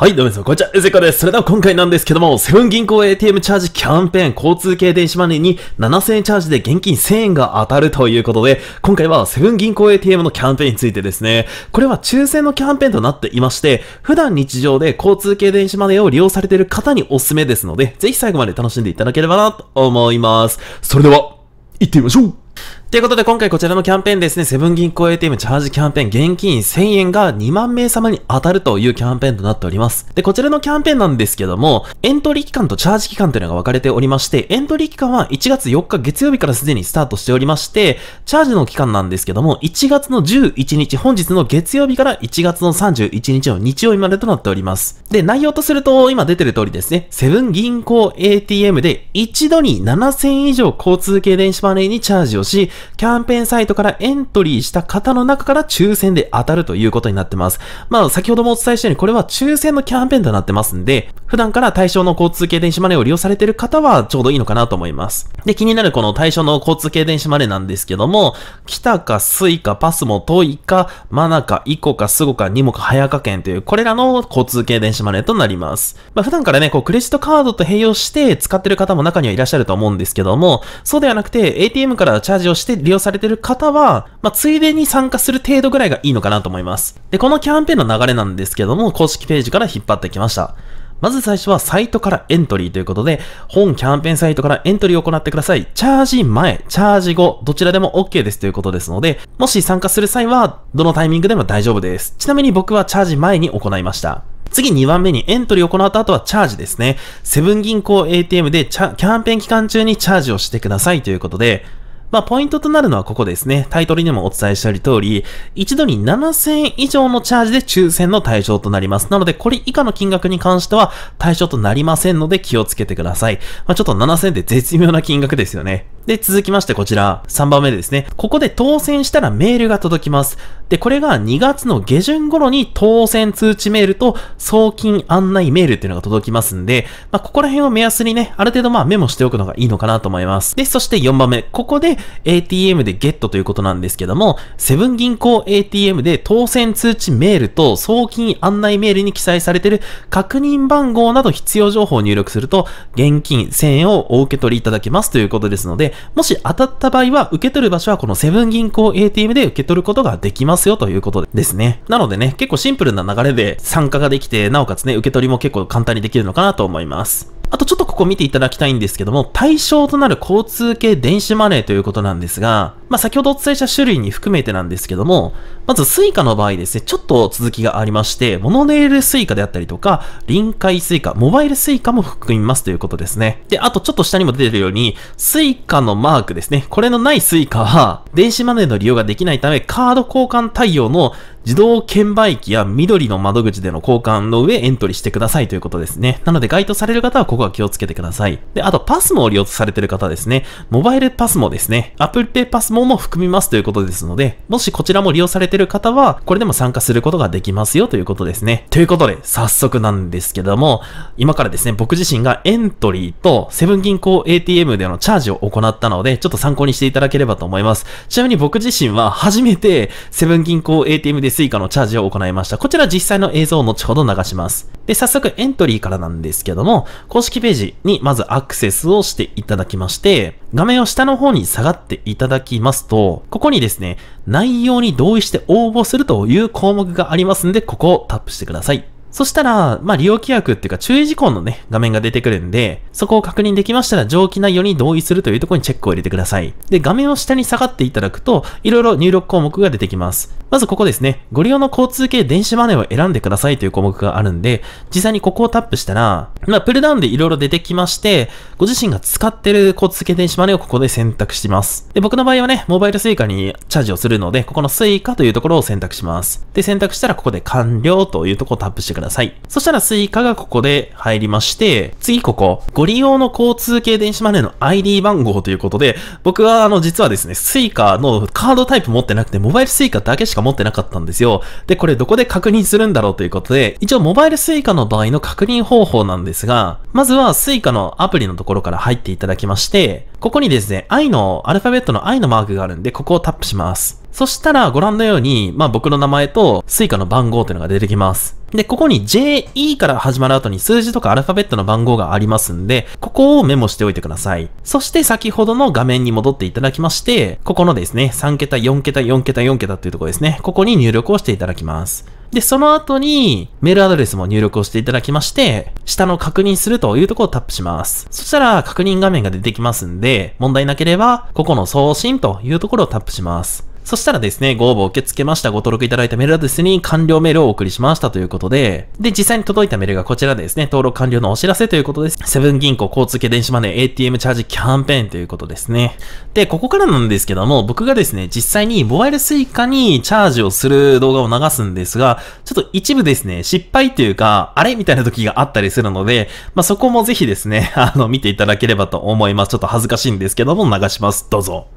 はい、どうも皆さん、こんにちは、うぜこです。それでは今回なんですけども、セブン銀行 ATM チャージキャンペーン、交通系電子マネーに7000円チャージで現金1000円が当たるということで、今回はセブン銀行 ATM のキャンペーンについてですね、これは抽選のキャンペーンとなっていまして、普段日常で交通系電子マネーを利用されている方におすすめですので、ぜひ最後まで楽しんでいただければなと思います。それでは、行ってみましょうということで今回こちらのキャンペーンですね、セブン銀行 ATM チャージキャンペーン、現金1000円が2万名様に当たるというキャンペーンとなっております。で、こちらのキャンペーンなんですけども、エントリー期間とチャージ期間というのが分かれておりまして、エントリー期間は1月4日月曜日からすでにスタートしておりまして、チャージの期間なんですけども、1月の11日、本日の月曜日から1月の31日の日曜日までとなっております。で、内容とすると、今出てる通りですね、セブン銀行 ATM で一度に7000以上交通系電子マネーにチャージをし、キャンペーンサイトからエントリーした方の中から抽選で当たるということになってます。まあ、先ほどもお伝えしたように、これは抽選のキャンペーンとなってますんで、普段から対象の交通系電子マネーを利用されている方はちょうどいいのかなと思います。で、気になるこの対象の交通系電子マネーなんですけども、来たかスイカ、パスもトイかマナかイコかスゴか、ニモか、早け券という、これらの交通系電子マネーとなります。まあ、普段からね、こう、クレジットカードと併用して使ってる方も中にはいらっしゃると思うんですけども、そうではなくて、ATM からチャージをしてして利用されてる方は、まあ、ついでに参加する程度ぐらいがいいのかなと思います。で、このキャンペーンの流れなんですけども、公式ページから引っ張ってきました。まず最初はサイトからエントリーということで、本キャンペーンサイトからエントリーを行ってください。チャージ前、チャージ後、どちらでも OK ですということですので、もし参加する際は、どのタイミングでも大丈夫です。ちなみに僕はチャージ前に行いました。次2番目にエントリーを行った後はチャージですね。セブン銀行 ATM でキャンペーン期間中にチャージをしてくださいということで、まあ、ポイントとなるのはここですね。タイトルにもお伝えしたり通り、一度に7000以上のチャージで抽選の対象となります。なので、これ以下の金額に関しては対象となりませんので気をつけてください。まあ、ちょっと7000って絶妙な金額ですよね。で、続きましてこちら、3番目ですね。ここで当選したらメールが届きます。で、これが2月の下旬頃に当選通知メールと送金案内メールっていうのが届きますんで、まあ、ここら辺を目安にね、ある程度まあメモしておくのがいいのかなと思います。で、そして4番目。ここで ATM でゲットということなんですけども、セブン銀行 ATM で当選通知メールと送金案内メールに記載されている確認番号など必要情報を入力すると、現金1000円をお受け取りいただけますということですので、もし当たった場合は、受け取る場所はこのセブン銀行 ATM で受け取ることができますよということですね。なのでね、結構シンプルな流れで参加ができて、なおかつね、受け取りも結構簡単にできるのかなと思います。あとちょっとここ見ていただきたいんですけども、対象となる交通系電子マネーということなんですが、まあ、先ほどお伝えした種類に含めてなんですけども、まず Suica の場合ですね、ちょっと続きがありまして、モノレール Suica であったりとか、臨海 Suica、モバイル Suica も含みますということですね。で、あとちょっと下にも出てるように、ののマークですね。これのないスイカは、電子マネーの利用ができないため、カード交換対応の自動券売機や緑の窓口での交換の上エントリーしてくださいということですね。なので該当される方はここは気をつけてください。で、あとパスモを利用されている方ですね。モバイルパスモですね。Apple Pay パスモも含みますということですので、もしこちらも利用されている方は、これでも参加することができますよということですね。ということで、早速なんですけども、今からですね、僕自身がエントリーとセブン銀行 ATM でのチャージを行っったので、ちょっと参考にしていただければと思います。ちなみに僕自身は初めて、セブン銀行 ATM で Suica のチャージを行いました。こちら実際の映像を後ほど流します。で、早速エントリーからなんですけども、公式ページにまずアクセスをしていただきまして、画面を下の方に下がっていただきますと、ここにですね、内容に同意して応募するという項目がありますんで、ここをタップしてください。そしたら、まあ、利用規約っていうか注意事項のね、画面が出てくるんで、そこを確認できましたら上記内容に同意するというところにチェックを入れてください。で、画面を下に下がっていただくと、いろいろ入力項目が出てきます。まずここですね、ご利用の交通系電子マネーを選んでくださいという項目があるんで、実際にここをタップしたら、まあ、プルダウンでいろいろ出てきまして、ご自身が使ってる交通系電子マネーをここで選択します。で、僕の場合はね、モバイル suica にチャージをするので、ここの suica というところを選択します。で、選択したらここで完了というところをタップしてください。ください。そしたらスイカがここで入りまして、次ここ、ご利用の交通系電子マネーの ID 番号ということで、僕はあの実はですね、Suica のカードタイプ持ってなくて、モバイル Suica だけしか持ってなかったんですよ。で、これどこで確認するんだろうということで、一応モバイル Suica の場合の確認方法なんですが、まずは Suica のアプリのところから入っていただきまして、ここにですね、i の、アルファベットの i のマークがあるんで、ここをタップします。そしたらご覧のように、まあ僕の名前と Suica の番号というのが出てきます。で、ここに JE から始まる後に数字とかアルファベットの番号がありますんで、ここをメモしておいてください。そして先ほどの画面に戻っていただきまして、ここのですね、3桁、4桁、4桁、4桁っていうところですね、ここに入力をしていただきます。で、その後に、メールアドレスも入力をしていただきまして、下の確認するというところをタップします。そしたら、確認画面が出てきますんで、問題なければ、ここの送信というところをタップします。そしたらですね、ご応募受け付けました、ご登録いただいたメールアドレスに完了メールをお送りしましたということで、で、実際に届いたメールがこちらですね、登録完了のお知らせということです。セブン銀行交通系電子マネー ATM チャージキャンペーンということですね。で、ここからなんですけども、僕がですね、実際にモバイル suica にチャージをする動画を流すんですが、ちょっと一部ですね、失敗というか、あれみたいな時があったりするので、まあ、そこもぜひですね、あの、見ていただければと思います。ちょっと恥ずかしいんですけども、流します。どうぞ。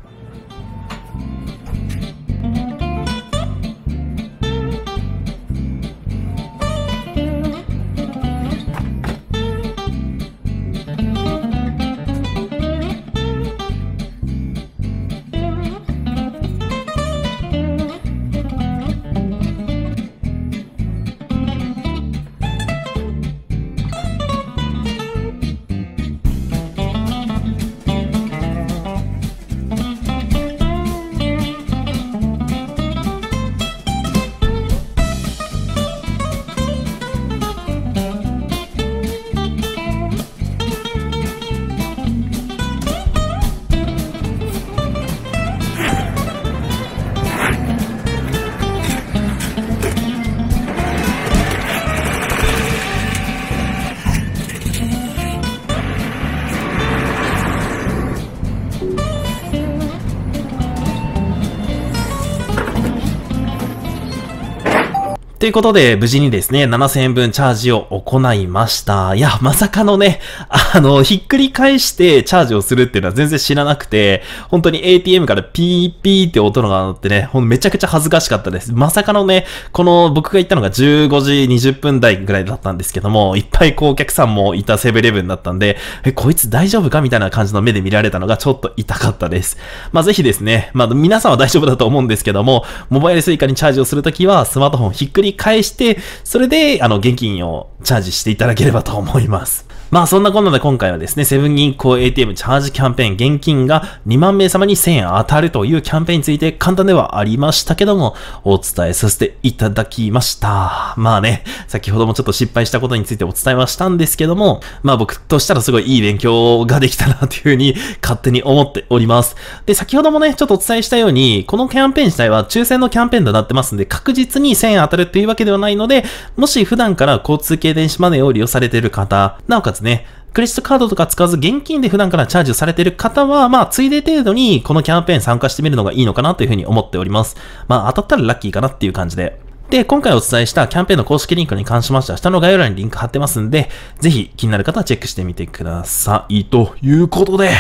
ということで、無事にですね、7000円分チャージを行いました。いや、まさかのね、あの、ひっくり返してチャージをするっていうのは全然知らなくて、本当に ATM からピーピーって音が鳴ってね、ほんめちゃくちゃ恥ずかしかったです。まさかのね、この僕が行ったのが15時20分台ぐらいだったんですけども、いっぱいこうお客さんもいたセブレブンだったんで、え、こいつ大丈夫かみたいな感じの目で見られたのがちょっと痛かったです。まあ、ぜひですね、まあ、皆さんは大丈夫だと思うんですけども、モバイルスイカにチャージをするときは、スマートフォンひっくり返して、それで、あの、現金をチャージしていただければと思います。まあそんなこんなで今回はですね、セブン銀行 ATM チャージキャンペーン現金が2万名様に1000円当たるというキャンペーンについて簡単ではありましたけども、お伝えさせていただきました。まあね、先ほどもちょっと失敗したことについてお伝えはしたんですけども、まあ僕としたらすごいいい勉強ができたなというふうに勝手に思っております。で、先ほどもね、ちょっとお伝えしたように、このキャンペーン自体は抽選のキャンペーンとなってますんで、確実に1000円当たるというわけではないので、もし普段から交通系電子マネーを利用されている方、なおかつますね。クレジットカードとか使わず現金で普段からチャージされている方は、まあ、ついで程度にこのキャンペーン参加してみるのがいいのかなというふうに思っております。まあ、当たったらラッキーかなっていう感じで。で、今回お伝えしたキャンペーンの公式リンクに関しましては、下の概要欄にリンク貼ってますんで、ぜひ気になる方はチェックしてみてください。ということで、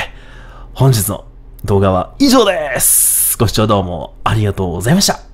本日の動画は以上です。ご視聴どうもありがとうございました。